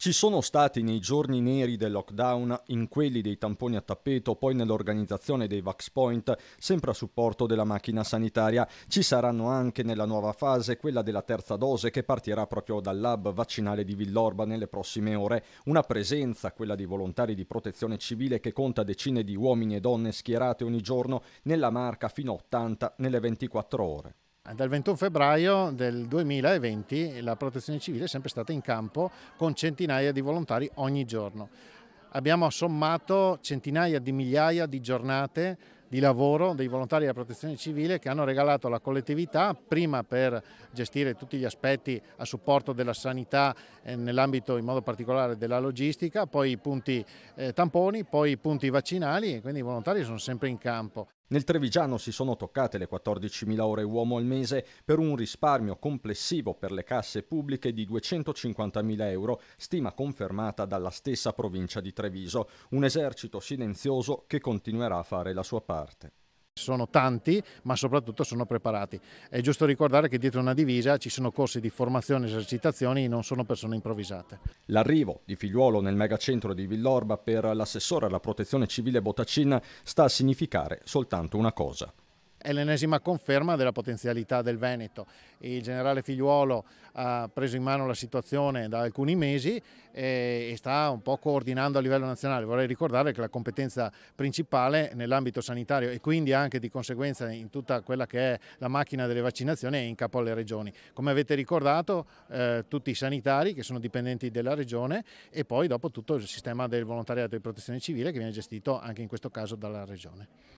Ci sono stati nei giorni neri del lockdown, in quelli dei tamponi a tappeto, poi nell'organizzazione dei Vax Point, sempre a supporto della macchina sanitaria. Ci saranno anche nella nuova fase quella della terza dose che partirà proprio dal lab vaccinale di Villorba nelle prossime ore. Una presenza, quella di volontari di protezione civile che conta decine di uomini e donne schierate ogni giorno nella marca fino a 80 nelle 24 ore. Dal 21 febbraio del 2020 la protezione civile è sempre stata in campo con centinaia di volontari ogni giorno. Abbiamo sommato centinaia di migliaia di giornate di lavoro dei volontari della protezione civile che hanno regalato alla collettività, prima per gestire tutti gli aspetti a supporto della sanità eh, nell'ambito in modo particolare della logistica, poi i punti eh, tamponi, poi i punti vaccinali e quindi i volontari sono sempre in campo. Nel Trevigiano si sono toccate le 14.000 ore uomo al mese per un risparmio complessivo per le casse pubbliche di 250.000 euro, stima confermata dalla stessa provincia di Treviso, un esercito silenzioso che continuerà a fare la sua parte sono tanti ma soprattutto sono preparati. È giusto ricordare che dietro una divisa ci sono corsi di formazione e esercitazioni, non sono persone improvvisate. L'arrivo di Figliuolo nel megacentro di Villorba per l'assessore alla protezione civile Bottacin sta a significare soltanto una cosa, è l'ennesima conferma della potenzialità del Veneto. Il generale Figliuolo ha preso in mano la situazione da alcuni mesi eh, e sta un po' coordinando a livello nazionale. Vorrei ricordare che la competenza principale nell'ambito sanitario e quindi anche di conseguenza in tutta quella che è la macchina delle vaccinazioni è in capo alle regioni. Come avete ricordato eh, tutti i sanitari che sono dipendenti della regione e poi dopo tutto il sistema del volontariato di protezione civile che viene gestito anche in questo caso dalla regione.